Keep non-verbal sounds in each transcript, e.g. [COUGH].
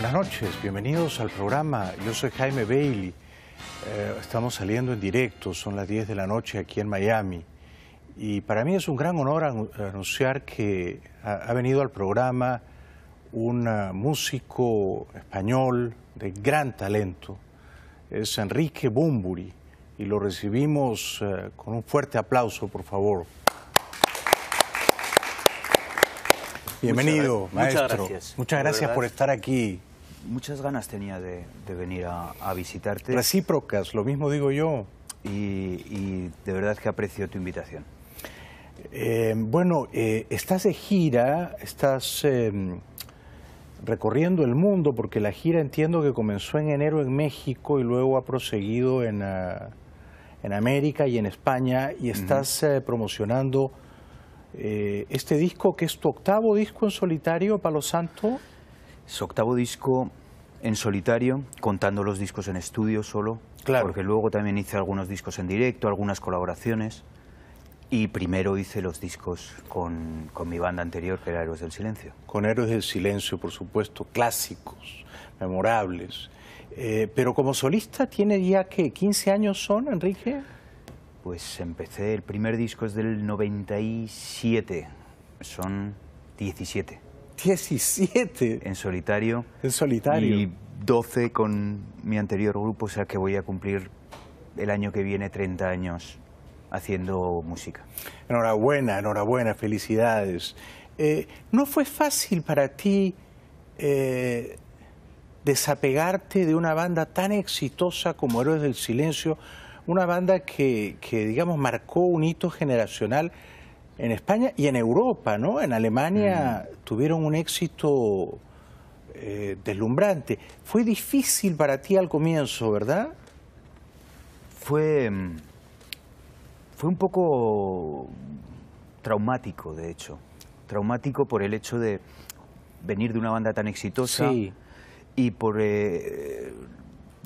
Buenas noches, bienvenidos al programa. Yo soy Jaime Bailey. Eh, estamos saliendo en directo, son las 10 de la noche aquí en Miami. Y para mí es un gran honor anunciar que ha, venido al programa un ah, músico español de gran talento. Es Enrique Bumburi y lo recibimos eh, con un fuerte aplauso, por favor. Bienvenido, maestro. muchas gracias por estar aquí muchas ganas tenía de, venir a, visitarte. Recíprocas, lo mismo digo yo. Y, de verdad que aprecio tu invitación. Eh, bueno, eh, estás de gira, estás em, recorriendo el mundo, porque la gira entiendo que comenzó en enero en México y luego ha proseguido en, ah, América y en España, y estás eh, promocionando este disco, que es tu octavo disco en solitario, Palo Santo. Su octavo disco en solitario, contando los discos en estudio solo, claro. porque luego también hice algunos discos en directo, algunas colaboraciones. Y primero hice los discos con, mi banda anterior, que era Héroes del Silencio. Con Héroes del Silencio, por supuesto, clásicos, memorables. Eh, pero como solista, ¿tiene ya que ¿15 años son, Enrique? Pues empecé, el primer disco es del 97, son 17. 17. En solitario. En solitario. Y 12 con mi anterior grupo, o sea que voy a cumplir el año que viene 30 años haciendo música. Enhorabuena, enhorabuena, felicidades. Eh, ¿No fue fácil para ti eh, desapegarte de una banda tan exitosa como Héroes del Silencio? Una banda que digamos, marcó un hito generacional en España y en Europa, ¿no? En Alemania mm. tuvieron un éxito eh, deslumbrante. Fue difícil para ti al comienzo, ¿verdad? Fue, mm, fue un poco traumático, de hecho. Traumático por el hecho de venir de una banda tan exitosa y por eh,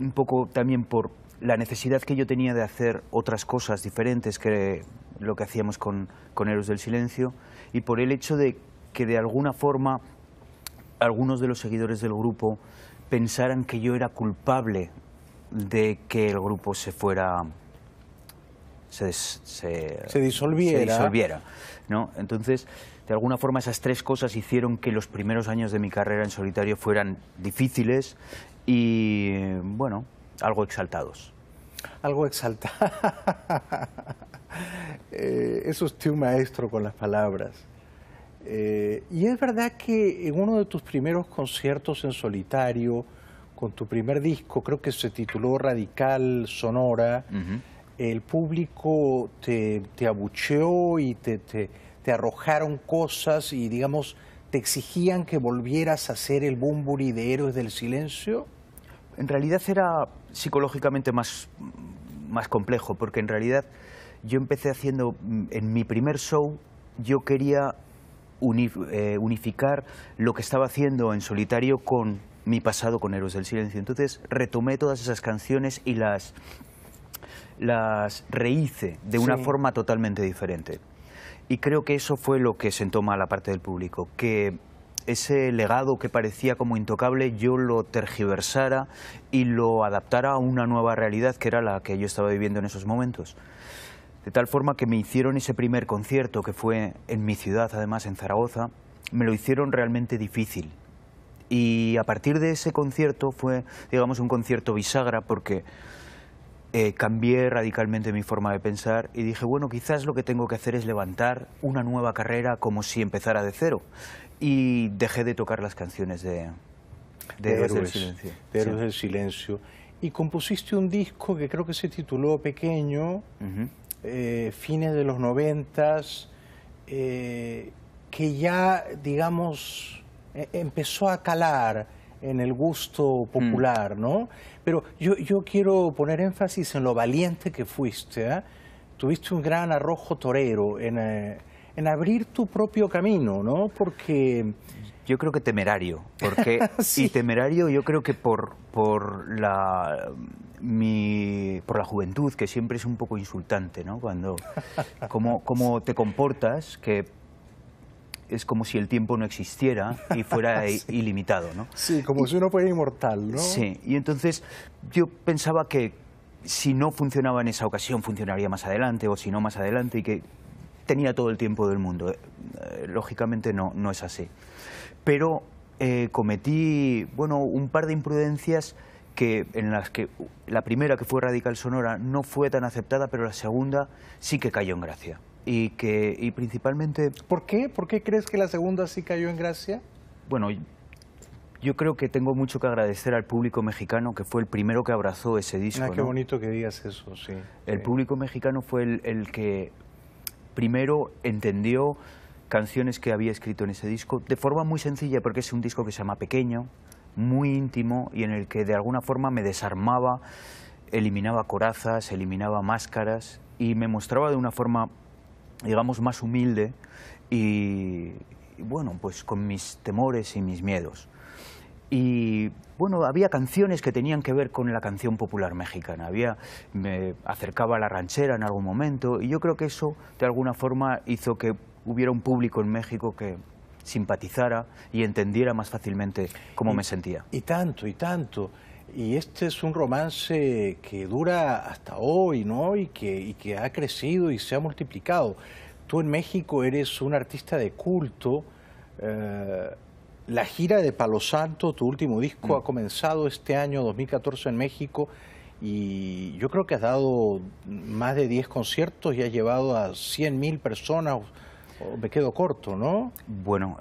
un poco también por la necesidad que yo tenía de hacer otras cosas diferentes que lo que hacíamos con, con Héroes del Silencio y por el hecho de que de alguna forma algunos de los seguidores del grupo pensaran que yo era culpable de que el grupo se fuera se, disolviera. Se disolviera ¿no? Entonces, de alguna forma esas tres cosas hicieron que los primeros años de mi carrera en solitario fueran difíciles y, bueno, algo exaltados algo exalta. [LAUGHS] eso eh, es un maestro con las palabras. Eh, y es verdad que en uno de tus primeros conciertos en solitario, con tu primer disco, creo que se tituló Radical Sonora, el público te, abucheó y te, arrojaron cosas y, digamos, te exigían que volvieras a ser el Bumburi de Héroes del Silencio. En realidad era psicológicamente más, más complejo, porque en realidad yo empecé haciendo, en mi primer show, yo quería eh, unificar lo que estaba haciendo en solitario con mi pasado con Héroes del Silencio. Entonces retomé todas esas canciones y las, las rehice de una forma totalmente diferente. Y creo que eso fue lo que sentó mal a la parte del público, que ese legado que parecía como intocable yo lo tergiversara y lo adaptara a una nueva realidad que era la que yo estaba viviendo en esos momentos. De tal forma que me hicieron ese primer concierto, que fue en mi ciudad, además, en Zaragoza, me lo hicieron realmente difícil. Y a partir de ese concierto fue, digamos, un concierto bisagra porque eh, cambié radicalmente mi forma de pensar y dije, bueno, quizás lo que tengo que hacer es levantar una nueva carrera como si empezara de cero y dejé de tocar las canciones de, de, Héroes, del Silencio. De del Silencio. Y compusiste un disco que creo que se tituló Pequeño, eh, fines de los noventas, eh, que ya, digamos, e-, empezó a calar en el gusto popular, mm. ¿no? Pero yo, yo, quiero poner énfasis en lo valiente que fuiste. ¿eh? Tuviste un gran arrojo torero en en abrir tu propio camino, ¿no? Porque... Yo creo que temerario, porque... [LAUGHS] Y temerario yo creo que por, por la mi, por la juventud, que siempre es un poco insultante, ¿no? Cuando, cómo, te comportas, que es como si el tiempo no existiera y fuera [LAUGHS] ilimitado, ¿no? Sí, como si uno fuera inmortal, ¿no? Sí, y entonces yo pensaba que si no funcionaba en esa ocasión, funcionaría más adelante, o si no más adelante, y que tenía todo el tiempo del mundo. Eh, lógicamente no, no es así. Pero eh, cometí bueno, un par de imprudencias que, en las que la primera, que fue Radical Sonora, no fue tan aceptada, pero la segunda sí que cayó en gracia. Y, que, y principalmente... ¿Por qué? ¿Por qué crees que la segunda sí cayó en gracia? Bueno, yo creo que tengo mucho que agradecer al público mexicano, que fue el primero que abrazó ese disco. Ah, qué bonito que digas eso, sí. El público mexicano fue el, el, que primero entendió canciones que había escrito en ese disco de forma muy sencilla porque es un disco que se llama Pequeño, muy íntimo y en el que de alguna forma me desarmaba, eliminaba corazas, eliminaba máscaras y me mostraba de una forma, digamos, más humilde y, bueno, pues con mis temores y mis miedos y bueno, había canciones que tenían que ver con la canción popular mexicana. Había, me acercaba a la ranchera en algún momento y yo creo que eso de alguna forma hizo que hubiera un público en México que simpatizara y entendiera más fácilmente cómo me sentía. Y tanto, y tanto. Y este es un romance que dura hasta hoy, ¿no? Y que, y que ha crecido y se ha multiplicado. Tú en México eres un artista de culto. Eh, la gira de Palo Santo, tu último disco, mm. ha comenzado este año 2014 en México y yo creo que has dado más de 10 conciertos y has llevado a 100.000 personas. Me quedo corto, ¿no? Bueno,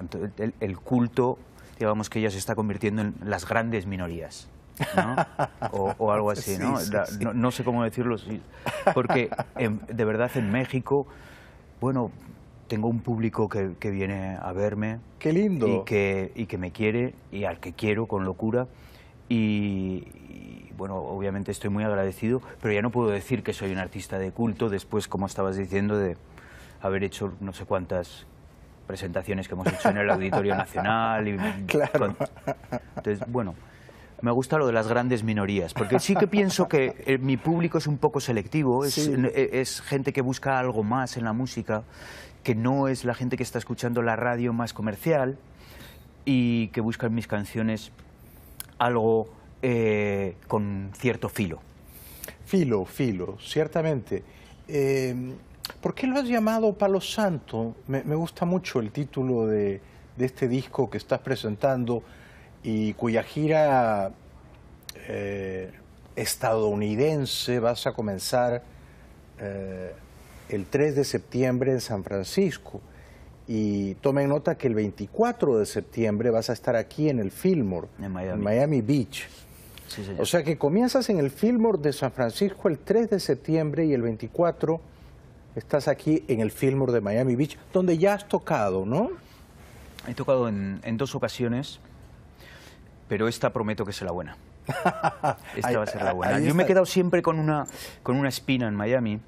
el, culto, digamos que ya se está convirtiendo en las grandes minorías. ¿no? [LAUGHS] O, algo así, ¿no? ¿no? sé cómo decirlo, porque em, de verdad en México, bueno, tengo un público que, viene a verme. ¡Qué lindo! Y que, me quiere y al que quiero con locura. Y, bueno, obviamente estoy muy agradecido, pero ya no puedo decir que soy un artista de culto después, como estabas diciendo, de haber hecho no sé cuántas presentaciones que hemos hecho en el Auditorio Nacional. Y, [LAUGHS] claro. Entonces, bueno, me gusta lo de las grandes minorías, porque sí que pienso que [LAUGHS] eh, mi público es un poco selectivo, e, es, gente que busca algo más en la música, que no es la gente que está escuchando la radio más comercial y que busca en mis canciones algo eh, con cierto filo. Filo, filo, ciertamente. Eh, ¿Por qué lo has llamado Palo Santo? Me, gusta mucho el título de este disco que estás presentando y cuya gira eh, estadounidense vas a comenzar eh, el 3 de septiembre en San Francisco. Y tomen nota que el 24 de septiembre vas a estar aquí en el Fillmore, en Miami, Beach. o sea que comienzas en el Fillmore de San Francisco el 3 de septiembre y el 24 estás aquí en el Fillmore de Miami Beach, donde ya has tocado, ¿no? He tocado en dos ocasiones pero esta prometo que será buena. [LAUGHS] Esta va a ser la buena. Yo me he quedado siempre con una, con una espina en Miami.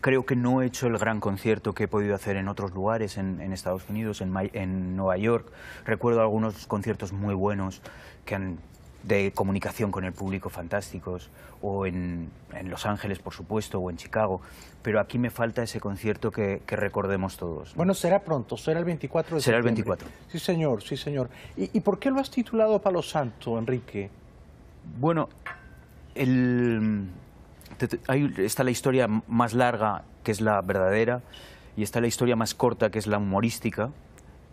Creo que no he hecho el gran concierto que he podido hacer en otros lugares, en, Estados Unidos, en, en Nueva York. Recuerdo algunos conciertos muy buenos que han de comunicación con el público fantásticos, o en, Los Ángeles, por supuesto, o en Chicago, pero aquí me falta ese concierto que, recordemos todos. Bueno, será pronto, será el 24 de Será el 24. Sí, señor, sí, señor. ¿Y, por qué lo has titulado Palo Santo, Enrique? Bueno, el, está la historia más larga, que es la verdadera, y está la historia más corta, que es la humorística,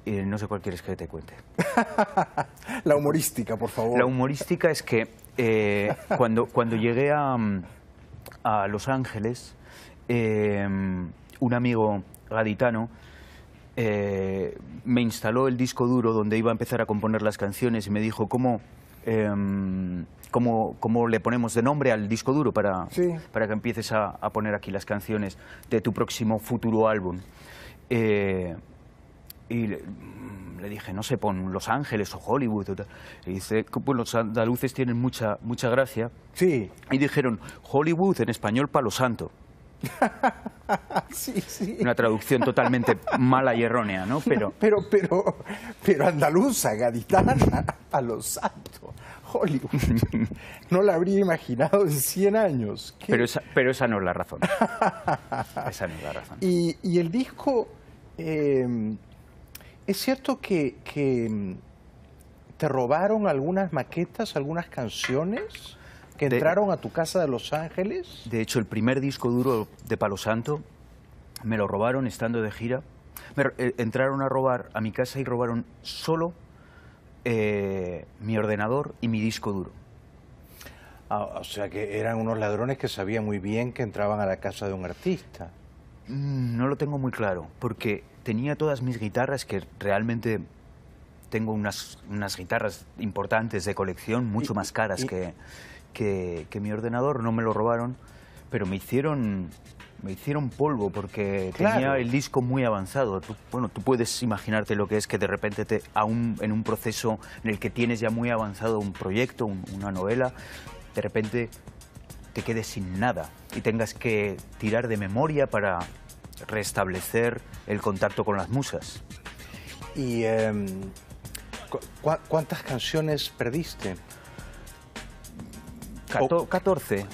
no sé cuál quieres que te cuente. [LAUGHS] la humorística, por favor. La humorística es que eh, [LAUGHS] cuando, cuando llegué a, Los Ángeles, em, un amigo gaditano eh, me instaló el disco duro donde iba a empezar a componer las canciones y me dijo, ¿cómo, em, le ponemos de nombre al disco duro para, para que empieces a, a, poner aquí las canciones de tu próximo futuro álbum? Eh, y mm, le, dije, no sé, pon Los Ángeles o Hollywood. Y dice, pues los andaluces tienen mucha, mucha gracia. Sí. Y dijeron, Hollywood en español palo santo. [LAUGHS] sí, sí. Una traducción totalmente mala y errónea, ¿no? Pero, [LAUGHS] pero, pero, pero andaluza, gaditana, palo santo. Hollywood. [LAUGHS] No la habría imaginado en 100 años. Pero esa, pero esa no es la razón. Esa no es la razón. Y, el disco... Em, ¿Es cierto que, mm, te robaron algunas maquetas, algunas canciones que entraron a tu casa de Los Ángeles? De hecho, el primer disco duro de Palo Santo me lo robaron estando de gira. Eh, entraron a robar a mi casa y robaron solo eh, mi ordenador y mi disco duro. Ah, o sea que eran unos ladrones que sabían muy bien que entraban a la casa de un artista. Mm, no lo tengo muy claro, porque tenía todas mis guitarras que realmente tengo unas, guitarras importantes de colección, mucho más caras que, mi ordenador, no me lo robaron, pero me hicieron me hicieron polvo porque tenía el disco muy avanzado. bueno, tú puedes imaginarte lo que es que de repente te, aún en un proceso en el que tienes ya muy avanzado un proyecto, una novela, de repente te quedes sin nada y tengas que tirar de memoria para, restablecer el contacto con las musas. ¿Y em, cuántas canciones perdiste? 14.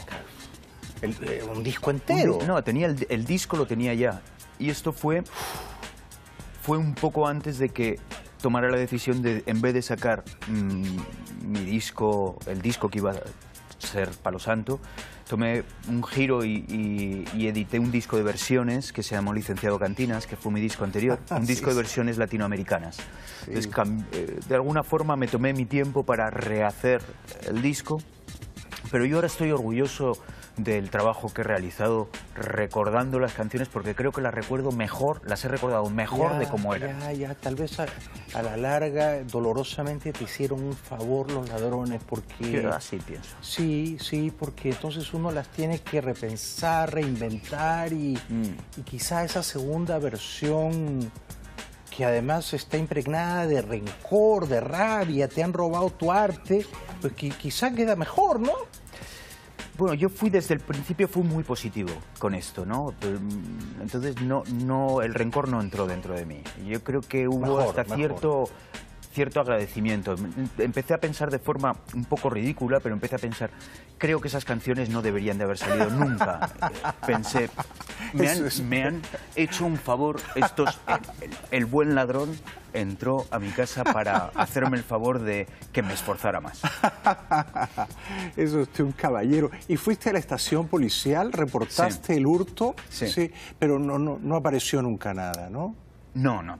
Eh, ¿Un disco entero? no, tenía el, disco lo tenía ya. Y esto fue, fue un poco antes de que tomara la decisión de, en vez de sacar mm, mi disco, el disco que iba ser palo santo, tomé un giro y, edité un disco de versiones que se llamó Licenciado Cantinas, que fue mi disco anterior, [LAUGHS] un disco de versiones latinoamericanas. Eh, de alguna forma me tomé mi tiempo para rehacer el disco, pero yo ahora estoy orgulloso del trabajo que he realizado recordando las canciones porque creo que las recuerdo mejor, las he recordado mejor de cómo eran. Ya, ya, tal vez a, la larga, dolorosamente te hicieron un favor los ladrones porque... sí así pienso. Sí, sí, porque entonces uno las tiene que repensar, reinventar y, mm. y quizá esa segunda versión que además está impregnada de rencor, de rabia, te han robado tu arte, pues que quizá queda mejor, ¿no? Bueno, yo fui desde el principio, fui muy positivo con esto, ¿no? Mm, entonces no, no, el rencor no entró dentro de mí. Yo creo que hubo hasta cierto cierto agradecimiento. Empecé a pensar de forma un poco ridícula, pero empecé a pensar, creo que esas canciones no deberían de haber salido nunca. [LAUGHS] Pensé, me han, hecho un favor estos... El, buen ladrón entró a mi casa para hacerme el favor de que me esforzara más. [LAUGHS] Eso es un caballero. ¿Y fuiste a la estación policial? ¿Reportaste el hurto? Sí. Pero no, no apareció nunca nada, ¿no? No, no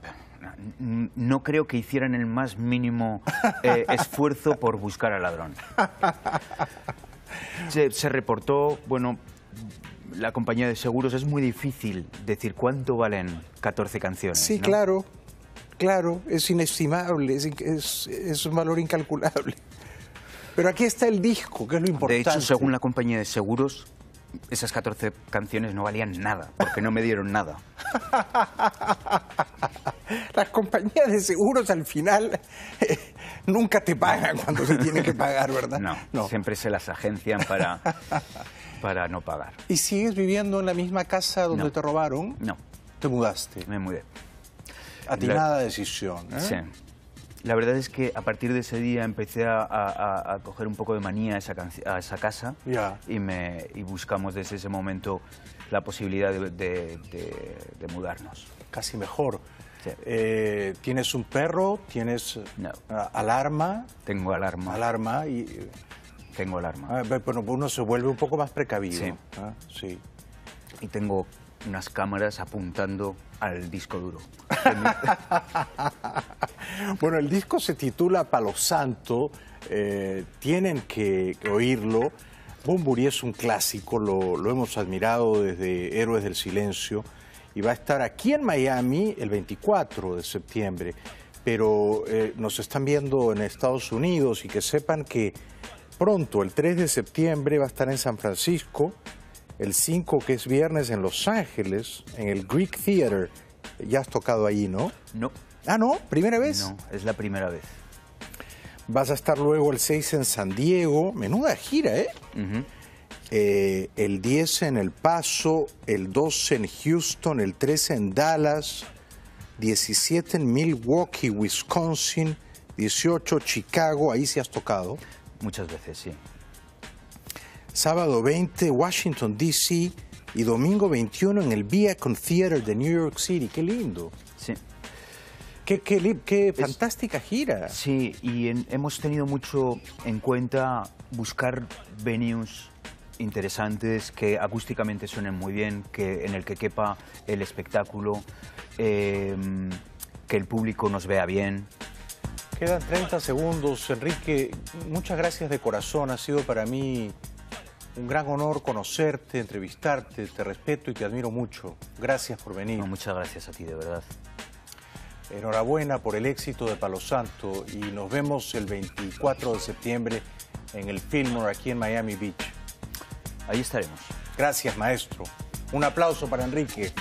no creo que hicieran el más mínimo eh, [LAUGHS] esfuerzo por buscar al ladrón. Se, reportó, bueno, la compañía de seguros es muy difícil decir cuánto valen 14 canciones. Sí, claro, claro, es inestimable, es, es, un valor incalculable. Pero aquí está el disco, que es lo importante. De hecho, según la compañía de seguros, esas 14 canciones no valían nada, porque no me dieron nada. [LAUGHS] Las compañías de seguros al final eh, nunca te pagan cuando se tiene que pagar, ¿verdad? No, siempre se las agencian para, [LAUGHS] para no pagar. ¿Y sigues viviendo en la misma casa donde te robaron? No. ¿Te mudaste? Me mudé. Atinada decisión. ¿eh? Sí la verdad es que a partir de ese día empecé a, coger un poco de manía a esa, a esa casa y, me, buscamos desde ese momento la posibilidad de, mudarnos. Casi mejor. Eh, ¿Tienes un perro? ¿Tienes ah, alarma? Tengo alarma. Alarma y... Tengo alarma. Ah, bueno, uno se vuelve un poco más precavido. sí. Ah, y tengo unas cámaras apuntando al disco duro. [LAUGHS] bueno, el disco se titula Palo Santo, eh, tienen que oírlo. Bumburi es un clásico, lo, hemos admirado desde Héroes del Silencio y va a estar aquí en Miami el 24 de septiembre. Pero eh, nos están viendo en Estados Unidos y que sepan que pronto, el 3 de septiembre, va a estar en San Francisco, el 5 que es viernes en Los Ángeles, en el Greek Theater. Ya has tocado ahí, ¿no? No. Ah, no, primera vez. No, es la primera vez. Vas a estar luego el 6 en San Diego, menuda gira, ¿eh? eh el 10 en El Paso, el 12 en Houston, el 13 en Dallas, 17 en Milwaukee, Wisconsin, 18 Chicago, ahí sí has tocado. Muchas veces, sí sábado 20 Washington, D.C. y domingo 21 en el Viacom Theater de New York City. ¡Qué lindo! Sí. Qué, qué, fantástica gira. Sí, y hemos tenido mucho en cuenta buscar venues interesantes que acústicamente suenen muy bien, que, en el que quepa el espectáculo, em, que el público nos vea bien. Quedan 30 segundos, Enrique. Muchas gracias de corazón. Ha sido para mí un gran honor conocerte, entrevistarte, te respeto y te admiro mucho. Gracias por venir. muchas gracias a ti, de verdad. Enhorabuena por el éxito de Palo Santo y nos vemos el 24 de septiembre en el Fillmore aquí en Miami Beach. Ahí estaremos. Gracias, maestro. Un aplauso para Enrique.